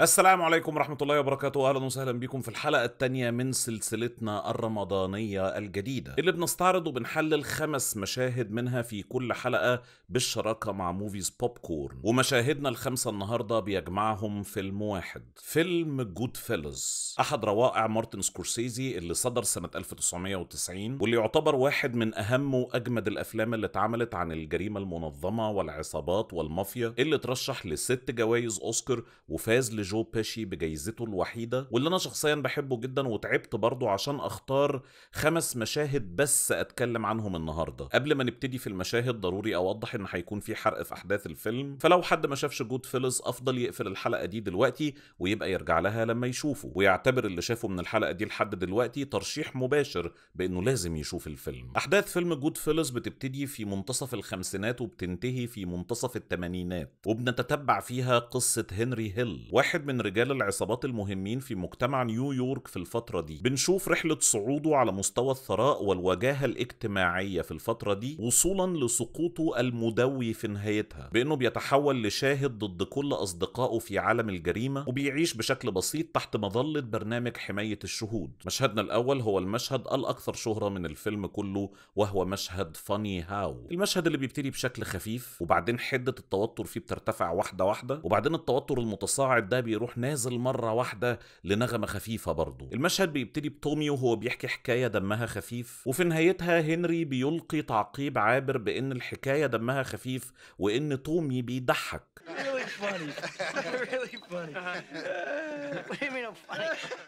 السلام عليكم ورحمة الله وبركاته أهلا وسهلا بكم في الحلقة الثانية من سلسلتنا الرمضانية الجديدة اللي بنستعرض وبنحلل خمس مشاهد منها في كل حلقة بالشراكة مع موفيز بوب كورن ومشاهدنا الخمسة النهاردة بيجمعهم فيلم واحد فيلم جود فيلز أحد روائع مارتن سكورسيزي اللي صدر سنة 1990 واللي يعتبر واحد من أهم وأجمد الأفلام اللي اتعملت عن الجريمة المنظمة والعصابات والمافيا اللي ترشح لست جوائز أوسكار وفاز جو بيشي بجايزته الوحيده واللي انا شخصيا بحبه جدا وتعبت برضه عشان اختار خمس مشاهد بس اتكلم عنهم النهارده قبل ما نبتدي في المشاهد ضروري اوضح ان هيكون في حرق في احداث الفيلم فلو حد ما شافش جود فيلز افضل يقفل الحلقه دي دلوقتي ويبقى يرجع لها لما يشوفه ويعتبر اللي شافه من الحلقه دي لحد دلوقتي ترشيح مباشر بانه لازم يشوف الفيلم احداث فيلم جود فيلز بتبتدي في منتصف الخمسينات وبتنتهي في منتصف الثمانينات وبنتتبع فيها قصه هنري هيل واحد واحد من رجال العصابات المهمين في مجتمع نيويورك في الفترة دي بنشوف رحلة صعوده على مستوى الثراء والوجاهة الاجتماعية في الفترة دي وصولا لسقوطه المدوي في نهايتها بأنه بيتحول لشاهد ضد كل أصدقائه في عالم الجريمة وبيعيش بشكل بسيط تحت مظلة برنامج حماية الشهود مشهدنا الأول هو المشهد الأكثر شهرة من الفيلم كله وهو مشهد فاني هاو المشهد اللي بيبتدي بشكل خفيف وبعدين حدة التوتر فيه بترتفع واحدة واحدة وبعدين التوتر المتصاعد ده بيروح نازل مرة واحدة لنغمة خفيفة برضه المشهد بيبتدي بتومي وهو بيحكي حكاية دمها خفيف وفي نهايتها هنري بيلقي تعقيب عابر بإن الحكاية دمها خفيف وإن تومي بيضحك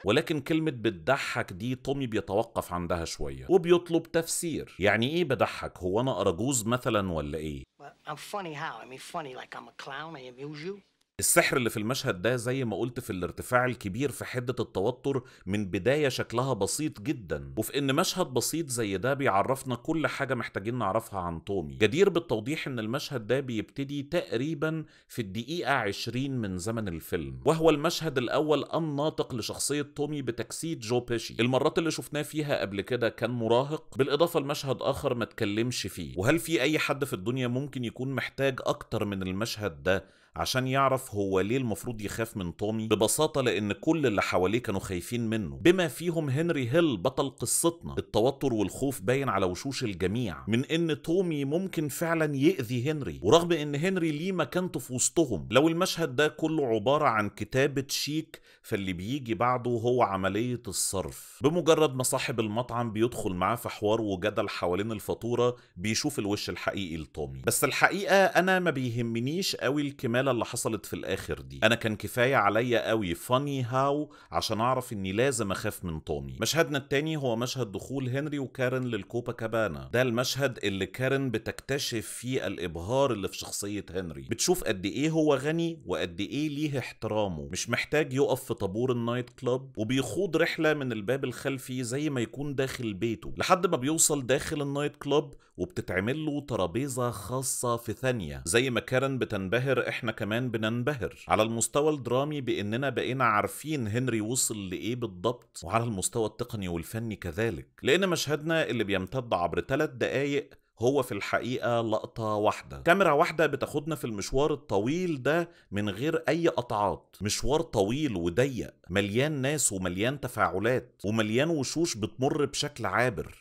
ولكن كلمة بتضحك دي تومي بيتوقف عندها شوية وبيطلب تفسير يعني إيه بضحك هو أنا أرجوز مثلا ولا إيه I'm funny how? I mean funny like I'm a clown, I amuse you. السحر اللي في المشهد ده زي ما قلت في الارتفاع الكبير في حدة التوتر من بداية شكلها بسيط جدا وفي ان مشهد بسيط زي ده بيعرفنا كل حاجة محتاجين نعرفها عن تومي جدير بالتوضيح ان المشهد ده بيبتدي تقريبا في الدقيقة 20 من زمن الفيلم وهو المشهد الاول الناطق لشخصية تومي بتجسيد جو بيشي المرات اللي شفناه فيها قبل كده كان مراهق بالاضافة لمشهد اخر ما اتكلمش فيه وهل في اي حد في الدنيا ممكن يكون محتاج اكتر من المشهد ده عشان يعرف هو ليه المفروض يخاف من تومي ببساطة لأن كل اللي حواليه كانوا خايفين منه بما فيهم هنري هيل بطل قصتنا التوتر والخوف باين على وشوش الجميع من إن تومي ممكن فعلا يأذي هنري ورغم إن هنري ليه مكانته في وسطهم لو المشهد ده كله عبارة عن كتابة شيك فاللي بيجي بعده هو عملية الصرف بمجرد ما صاحب المطعم بيدخل معاه في حوار وجدل حوالين الفاتورة بيشوف الوش الحقيقي لتومي بس الحقيقة أنا ما بيهمنيش قوي الكمال الجماله اللي حصلت في الاخر دي انا كان كفايه عليا قوي فاني هاو عشان اعرف اني لازم اخاف من تومي مشهدنا التاني هو مشهد دخول هنري وكارن للكوبا كابانا ده المشهد اللي كارن بتكتشف فيه الابهار اللي في شخصيه هنري بتشوف قد ايه هو غني وقد ايه ليه احترامه مش محتاج يقف في طابور النايت كلاب وبيخوض رحله من الباب الخلفي زي ما يكون داخل بيته لحد ما بيوصل داخل النايت كلاب وبتتعمل له ترابيزه خاصه في ثانيه زي ما كارن بتنبهر احنا احنا كمان بننبهر على المستوى الدرامي باننا بقينا عارفين هنري وصل لايه بالضبط وعلى المستوى التقني والفني كذلك لان مشهدنا اللي بيمتد عبر ثلاث دقايق هو في الحقيقة لقطة واحدة كاميرا واحدة بتاخدنا في المشوار الطويل ده من غير أي قطعات مشوار طويل وضيق مليان ناس ومليان تفاعلات ومليان وشوش بتمر بشكل عابر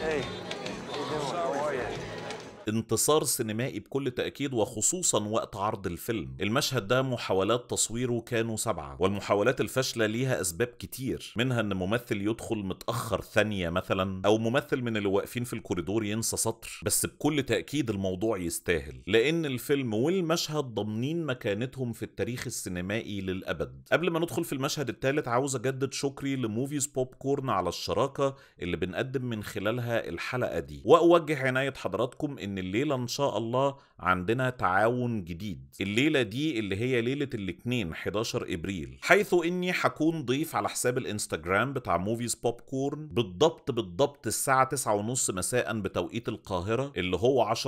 hey. Hey. انتصار سينمائي بكل تأكيد وخصوصا وقت عرض الفيلم المشهد ده محاولات تصويره كانوا سبعة والمحاولات الفاشلة ليها أسباب كتير منها أن ممثل يدخل متأخر ثانية مثلا أو ممثل من اللي واقفين في الكوريدور ينسى سطر بس بكل تأكيد الموضوع يستاهل لأن الفيلم والمشهد ضامنين مكانتهم في التاريخ السينمائي للأبد قبل ما ندخل في المشهد الثالث عاوز أجدد شكري لموفيز بوب كورن على الشراكة اللي بنقدم من خلالها الحلقة دي وأوجه عناية حضراتكم إن الليله ان شاء الله عندنا تعاون جديد الليله دي اللي هي ليله الاثنين 11 ابريل حيث اني هكون ضيف على حساب الانستجرام بتاع موفيز بوب كورن بالضبط بالضبط الساعه 9:30 مساء بتوقيت القاهره اللي هو 10:30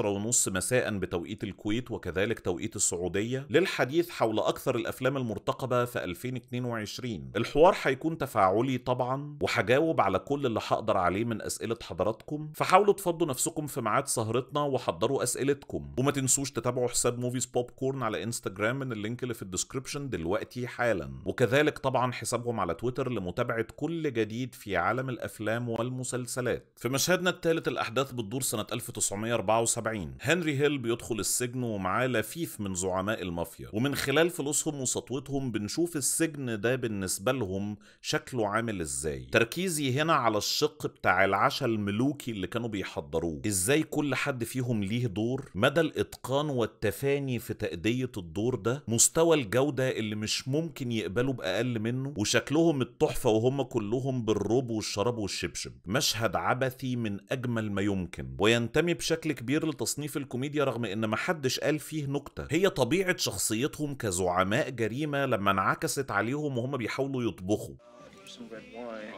مساء بتوقيت الكويت وكذلك توقيت السعوديه للحديث حول اكثر الافلام المرتقبه في 2022 الحوار هيكون تفاعلي طبعا وهجاوب على كل اللي هقدر عليه من اسئله حضراتكم فحاولوا تفضوا نفسكم في ميعاد سهرتنا وحضروا اسئلتكم وما تنسوش تتابعوا حساب موفيز بوب كورن على انستجرام من اللينك اللي في الديسكربشن دلوقتي حالا وكذلك طبعا حسابهم على تويتر لمتابعه كل جديد في عالم الافلام والمسلسلات في مشهدنا الثالث الاحداث بتدور سنه 1974 هنري هيل بيدخل السجن ومعاه لفيف من زعماء المافيا ومن خلال فلوسهم وسطوتهم بنشوف السجن ده بالنسبه لهم شكله عامل ازاي تركيزي هنا على الشق بتاع العشاء الملوكي اللي كانوا بيحضروه ازاي كل حد فيهم كلهم ليه دور مدى الاتقان والتفاني في تأدية الدور ده مستوى الجودة اللي مش ممكن يقبلوا بأقل منه وشكلهم التحفة وهم كلهم بالروب والشراب والشبشب مشهد عبثي من أجمل ما يمكن وينتمي بشكل كبير لتصنيف الكوميديا رغم إن محدش قال فيه نكتة هي طبيعة شخصيتهم كزعماء جريمة لما انعكست عليهم وهم بيحاولوا يطبخوا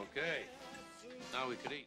Okay.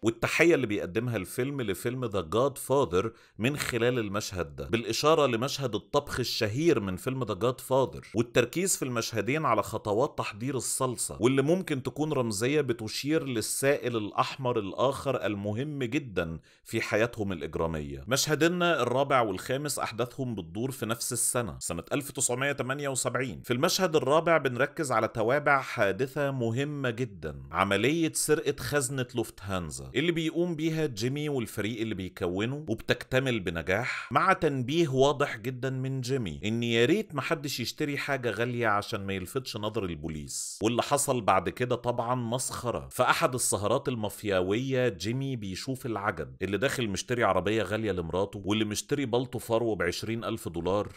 والتحية اللي بيقدمها الفيلم لفيلم ذا جاد فاذر من خلال المشهد ده بالإشارة لمشهد الطبخ الشهير من فيلم ذا جاد فاذر والتركيز في المشهدين على خطوات تحضير الصلصة واللي ممكن تكون رمزية بتشير للسائل الأحمر الآخر المهم جدا في حياتهم الإجرامية مشهدنا الرابع والخامس أحداثهم بتدور في نفس السنة سنة 1978 في المشهد الرابع بنركز على توابع حادثة مهمة جدا عملية سرقة خزنة لوفت هانزا اللي بيقوم بيها جيمي والفريق اللي بيكونه وبتكتمل بنجاح مع تنبيه واضح جدا من جيمي ان يا ريت محدش يشتري حاجه غاليه عشان ما يلفتش نظر البوليس واللي حصل بعد كده طبعا مسخره فاحد السهرات المافياويه جيمي بيشوف العجب اللي داخل مشتري عربيه غاليه لمراته واللي مشتري بالطو فرو ب 20000 دولار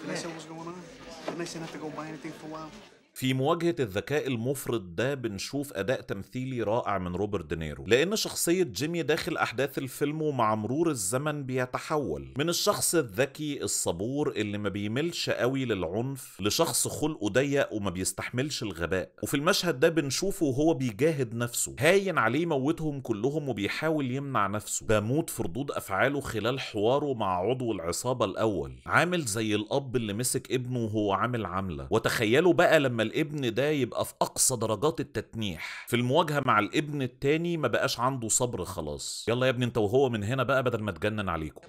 Didn't I say what was going on? Didn't I say not to go buy anything for a while? في مواجهة الذكاء المفرط ده بنشوف أداء تمثيلي رائع من روبرت دينيرو لأن شخصية جيمي داخل أحداث الفيلم ومع مرور الزمن بيتحول من الشخص الذكي الصبور اللي ما بيملش قوي للعنف لشخص خلقه ضيق وما بيستحملش الغباء وفي المشهد ده بنشوفه وهو بيجاهد نفسه هاين عليه موتهم كلهم وبيحاول يمنع نفسه بموت في ردود أفعاله خلال حواره مع عضو العصابة الأول عامل زي الأب اللي مسك ابنه وهو عامل عملة وتخيلوا بقى لما الابن ده يبقى في اقصى درجات التتنيح في المواجهه مع الابن التاني ما بقاش عنده صبر خلاص يلا يا ابني انت وهو من هنا بقى بدل ما تجنن عليكم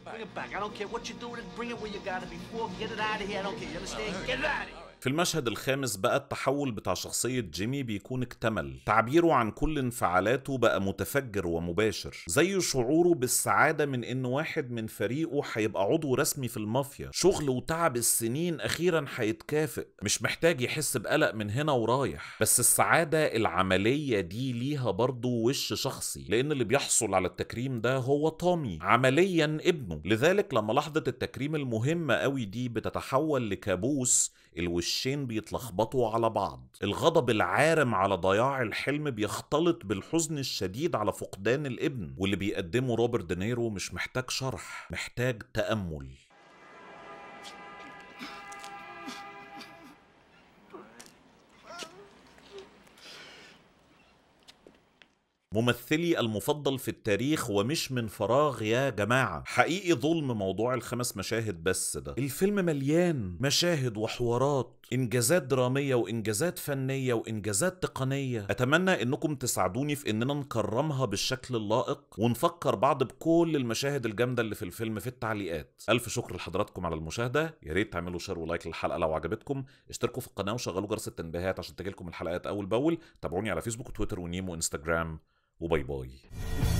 في المشهد الخامس بقى التحول بتاع شخصية جيمي بيكون اكتمل تعبيره عن كل انفعالاته بقى متفجر ومباشر زي شعوره بالسعادة من ان واحد من فريقه هيبقى عضو رسمي في المافيا شغل وتعب السنين اخيرا هيتكافئ مش محتاج يحس بقلق من هنا ورايح بس السعادة العملية دي ليها برضه وش شخصي لان اللي بيحصل على التكريم ده هو طامي عمليا ابنه لذلك لما لحظة التكريم المهمة قوي دي بتتحول لكابوس الوش وشين بيتلخبطوا على بعض الغضب العارم على ضياع الحلم بيختلط بالحزن الشديد على فقدان الابن واللي بيقدمه روبرت دينيرو مش محتاج شرح محتاج تأمل ممثلي المفضل في التاريخ ومش من فراغ يا جماعة حقيقي ظلم موضوع الخمس مشاهد بس ده الفيلم مليان مشاهد وحوارات إنجازات درامية وإنجازات فنية وإنجازات تقنية أتمنى أنكم تساعدوني في أننا نكرمها بالشكل اللائق ونفكر بعض بكل المشاهد الجامدة اللي في الفيلم في التعليقات ألف شكر لحضراتكم على المشاهدة يا ريت تعملوا شير ولايك للحلقة لو عجبتكم اشتركوا في القناة وشغلوا جرس التنبيهات عشان تجيلكم الحلقات أول بأول تابعوني على فيسبوك وتويتر ونيمو وإنستجرام o Boy Boy.